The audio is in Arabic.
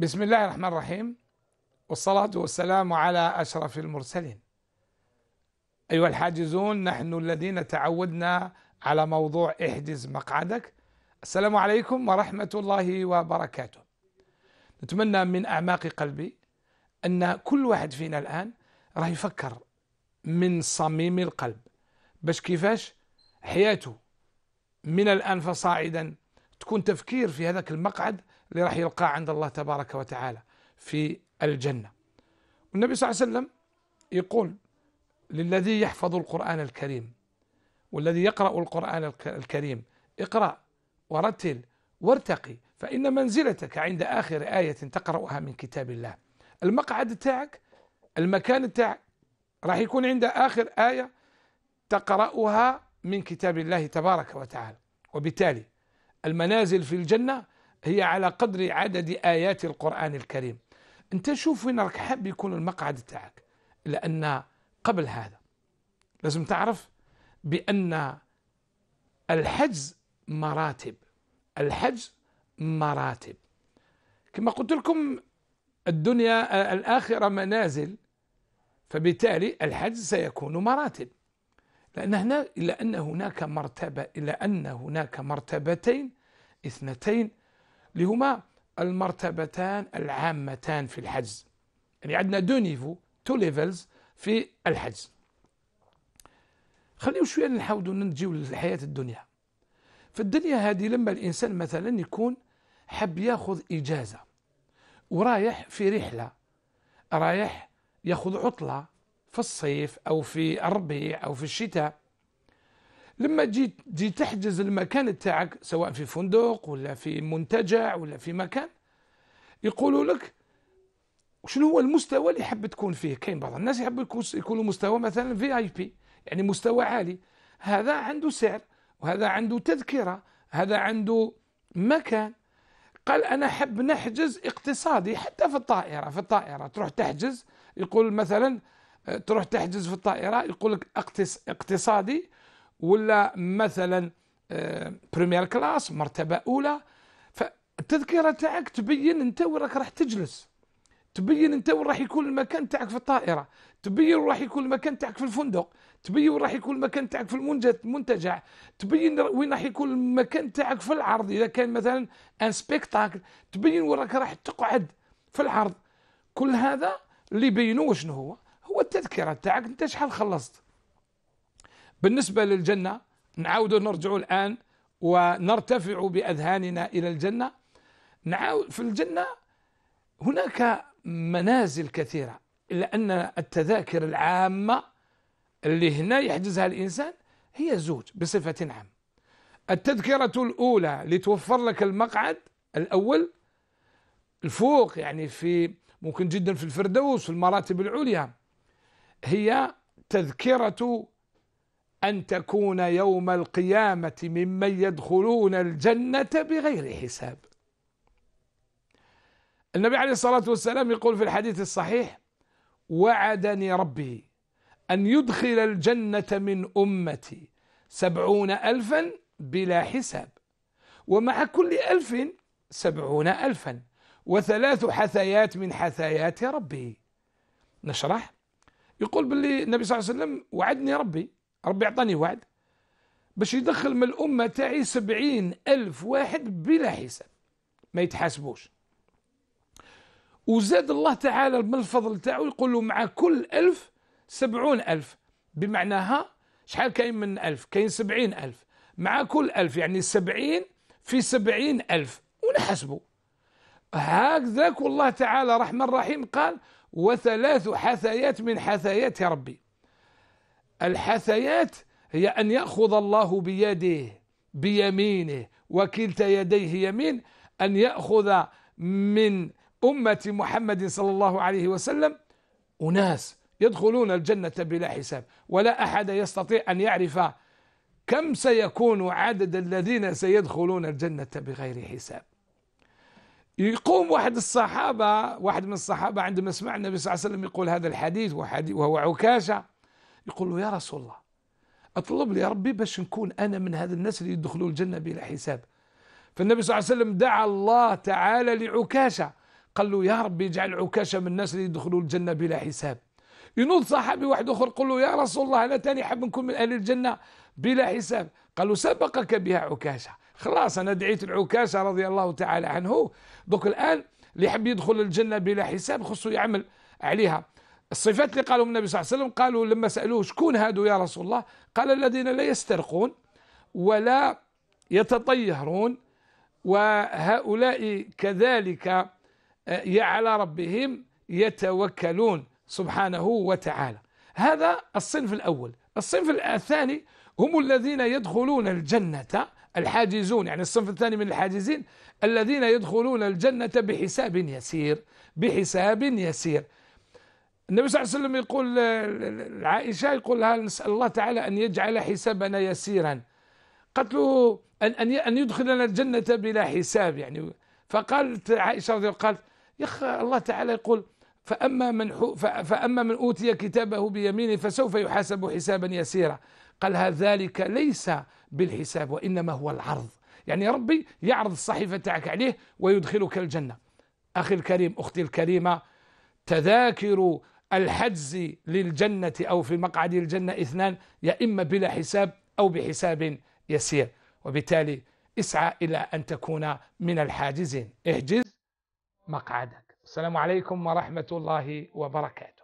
بسم الله الرحمن الرحيم والصلاة والسلام على أشرف المرسلين أيها الحاجزون نحن الذين تعودنا على موضوع احجز مقعدك السلام عليكم ورحمة الله وبركاته نتمنى من أعماق قلبي أن كل واحد فينا الآن راه يفكر من صميم القلب باش كيفاش حياته من الآن فصاعدا تكون تفكير في هذاك المقعد اللي راح يلقاه عند الله تبارك وتعالى في الجنة والنبي صلى الله عليه وسلم يقول للذي يحفظ القرآن الكريم والذي يقرأ القرآن الكريم اقرأ ورتل وارتقي فإن منزلتك عند آخر آية تقرأها من كتاب الله المقعد تاعك المكان تاعك راح يكون عند آخر آية تقرأها من كتاب الله تبارك وتعالى وبالتالي المنازل في الجنة هي على قدر عدد آيات القرآن الكريم أنت شوف وين راك حاب يكون المقعد تاعك لأن قبل هذا لازم تعرف بأن الحجز مراتب الحجز مراتب كما قلت لكم الدنيا الآخرة منازل فبالتالي الحجز سيكون مراتب لأن هنا إلا أن هناك مرتبة إلا أن هناك مرتبتين اثنتين لهما المرتبتان العامتان في الحجز يعني عندنا دو نيفو تو ليفلز في الحجز خليو شويه نحاولوا نجيو للحياه الدنيا في الدنيا هذه لما الانسان مثلا يكون حب ياخذ اجازه ورايح في رحله رايح ياخذ عطله في الصيف او في الربيع او في الشتاء لما تجي تجي تحجز المكان تاعك سواء في فندق ولا في منتجع ولا في مكان يقولوا لك شنو هو المستوى اللي يحب تكون فيه كاين بعض الناس يحب يكونوا مستوى مثلا في اي بي يعني مستوى عالي هذا عنده سعر وهذا عنده تذكره هذا عنده مكان قال انا حب نحجز اقتصادي حتى في الطائره في الطائره تروح تحجز يقول مثلا آه، تروح تحجز في الطائره يقول لك اقتصادي ولا مثلا بريمير آه، كلاس مرتبه اولى فالتذكره تاعك تبين انت وين راك راح تجلس تبين انت وين راح يكون المكان تاعك في الطائره تبين وين راح يكون المكان تاعك في الفندق تبين وين راح يكون المكان تاعك في المنتجع تبين وين راح يكون المكان تاعك في العرض اذا كان مثلا ان سبيكتاكل تبين وين راك راح تقعد في العرض كل هذا اللي بينوه شنو هو هو التذكره تاعك انت شحال خلصت بالنسبة للجنة نعود نرجع الآن ونرتفع بأذهاننا إلى الجنة نعود في الجنة هناك منازل كثيرة الا ان التذاكر العامة اللي هنا يحجزها الإنسان هي زوج بصفة عام التذكرة الأولى لتوفر لك المقعد الأول الفوق يعني في ممكن جدا في الفردوس في المراتب العليا هي تذكرة أن تكون يوم القيامة ممن يدخلون الجنة بغير حساب النبي عليه الصلاة والسلام يقول في الحديث الصحيح وعدني ربي أن يدخل الجنة من أمتي سبعون ألفا بلا حساب ومع كل ألف سبعون ألفا وثلاث حثيات من حثيات ربي نشرح يقول باللي النبي صلى الله عليه وسلم وعدني ربي ربي اعطاني وعد باش يدخل من الأمة تاعي سبعين ألف واحد بلا حساب ما يتحاسبوش وزاد الله تعالى من الفضل تاعو يقول له مع كل ألف سبعون ألف بمعناها شحال كاين من ألف كاين سبعين ألف مع كل ألف يعني سبعين في سبعين ألف ونحسبوا هكذاك والله تعالى رحمن رحيم قال وثلاث حثيات من حثيات ربي الحثيات هي أن يأخذ الله بيده بيمينه وكلتا يديه يمين أن يأخذ من أمة محمد صلى الله عليه وسلم أناس يدخلون الجنة بلا حساب ولا أحد يستطيع أن يعرف كم سيكون عدد الذين سيدخلون الجنة بغير حساب يقوم واحد الصحابة واحد من الصحابة عندما سمع النبي صلى الله عليه وسلم يقول هذا الحديث وهو عكاشة يقول له يا رسول الله أطلب لي ربي باش نكون أنا من هذا الناس اللي يدخلوا الجنة بلا حساب فالنبي صلى الله عليه وسلم دعا الله تعالى لعكاشة قال له يا ربي اجعل عكاشة من الناس اللي يدخلوا الجنة بلا حساب ينوض صحابي واحد اخر قال له يا رسول الله انا تاني حاب نكون من اهل الجنه بلا حساب قال له سبقك بها عكاشه خلاص انا دعيت العكاشه رضي الله تعالى عنه دوك الان اللي يحب يدخل الجنه بلا حساب خصو يعمل عليها الصفات اللي قالوا النبي صلى الله عليه وسلم قالوا لما سألوه شكون هادو يا رسول الله قال الذين لا يسترقون ولا يتطيرون وهؤلاء كذلك آه، على ربهم يتوكلون سبحانه وتعالى هذا الصنف الأول الصنف الثاني هم الذين يدخلون الجنة الحاجزون يعني الصنف الثاني من الحاجزين الذين يدخلون الجنة بحساب يسير بحساب يسير النبي صلى الله عليه وسلم يقول العائشة يقول لها نسأل الله تعالى أن يجعل حسابنا يسيرا له أن أن أن يدخلنا الجنة بلا حساب يعني فقالت عائشة رضي الله قالت يا الله تعالى يقول فأما من فأما من أوتي كتابه بيمينه فسوف يحاسب حسابا يسيرا قال ذلك ليس بالحساب وإنما هو العرض يعني ربي يعرض الصحيفة تاعك عليه ويدخلك الجنة أخي الكريم أختي الكريمة تذاكر الحجز للجنة أو في مقعد الجنة اثنان يا إما بلا حساب أو بحساب يسير وبالتالي اسعى إلى أن تكون من الحاجزين احجز مقعدك السلام عليكم ورحمة الله وبركاته